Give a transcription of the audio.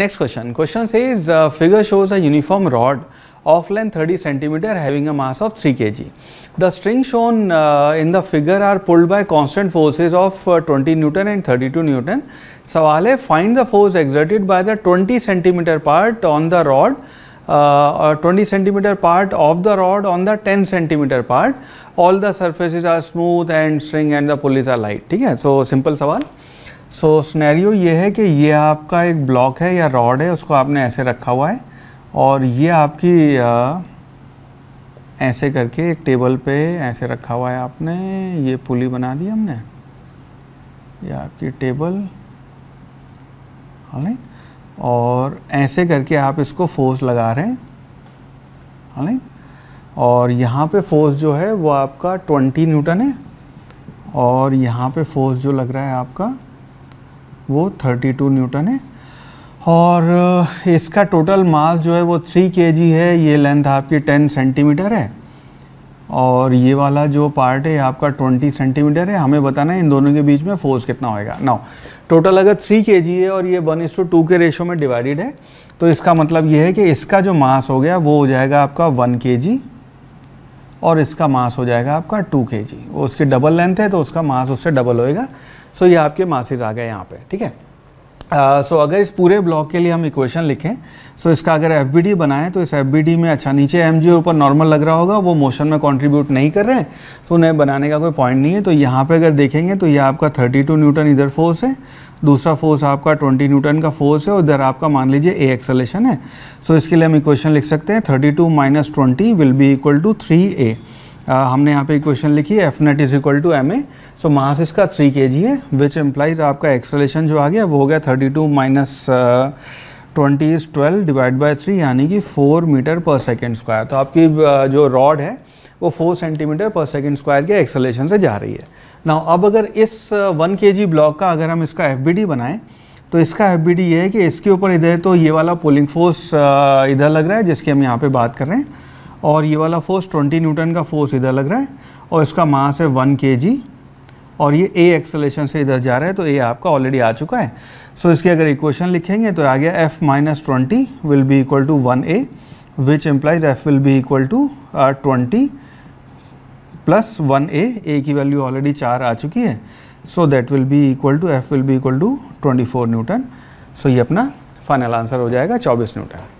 next question question से figure shows a uniform rod of length thirty centimetre having a mass of three K G the string shown in the figure are pulled by constant forces of twenty newton and thirty two newton सवाल है find the force exerted by the twenty centimetre part on the rod twenty centimetre part of the rod on the ten centimetre part all the surfaces are smooth and string and the pulleys are light ठीक है so simple सवाल सो so, scenario ये है कि ये आपका एक block है या रॉड है उसको आपने ऐसे रखा हुआ है और ये आपकी आ, ऐसे करके एक टेबल पे ऐसे रखा हुआ है आपने ये पुली बना दी हमने ये आपकी टेबल नहीं और ऐसे करके आप इसको फोर्स लगा रहे हैं नहीं और यहाँ पे फोर्स जो है वो आपका 20 न्यूटन है और यहाँ पे फोर्स जो लग रहा है आपका वो 32 न्यूटन है और इसका टोटल मास जो है वो थ्री के है ये लेंथ आपकी टेन सेंटीमीटर है और ये वाला जो पार्ट है आपका 20 सेंटीमीटर है हमें बताना है इन दोनों के बीच में फोर्स कितना होएगा नाउ टोटल अगर 3 के है और ये वन टू टू के रेशो में डिवाइडेड है तो इसका मतलब ये है कि इसका जो मास हो गया वो हो जाएगा आपका वन के जी और इसका मास हो जाएगा आपका टू के जी वो उसकी डबल लेंथ है तो उसका मास उससे डबल होएगा सो ये आपके मासेज आ गए यहाँ पे ठीक है सो uh, so, अगर इस पूरे ब्लॉक के लिए हम इक्वेशन लिखें सो so इसका अगर एफ बी डी बनाएं तो इस एफ बी डी में अच्छा नीचे एम जी ऊपर नॉर्मल लग रहा होगा वो मोशन में कंट्रीब्यूट नहीं कर रहे हैं सो so उन्हें बनाने का कोई पॉइंट नहीं है तो यहाँ पे अगर देखेंगे तो ये आपका 32 न्यूटन इधर फोर्स है दूसरा फोर्स आपका 20 न्यूटन का फोर्स है उधर आपका मान लीजिए ए एक्सलेशन है सो so, इसके लिए हम इक्वेशन लिख सकते हैं 32 two minus twenty will be equal to three A हमने यहाँ पे इक्वेशन लिखी है F net is equal to M A so mass इसका थ्री के जी है विच एम्प्लाइज आपका एक्सलेशन जो आ गया वो हो गया thirty two minus twenty is twelve divide by three यानी कि फोर मीटर पर सेकेंड स्क्वायर तो आपकी जो रॉड है वो फोर सेंटीमीटर पर सेकेंड स्क्वायर के एक्सलेशन से जा रही है ना अब अगर इस वन के ब्लॉक का अगर हम इसका एफ बनाएं तो इसका एफ ये है कि इसके ऊपर इधर तो ये वाला पोलिंग फोर्स uh, इधर लग रहा है जिसकी हम यहाँ पर बात कर रहे हैं और ये वाला फोर्स 20 न्यूटन का फोर्स इधर लग रहा है और इसका मास है 1 के और ये ए एक्सलेशन से इधर जा रहा है तो ए आपका ऑलरेडी आ चुका है सो so, इसकी अगर इक्वेशन लिखेंगे तो आ गया F minus twenty will be equal to one A which implies F will be equal to twenty plus one A A की वैल्यू ऑलरेडी चार आ चुकी है so that will be equal to F will be equal to twenty four newton so ये अपना final answer हो जाएगा चौबीस न्यूटन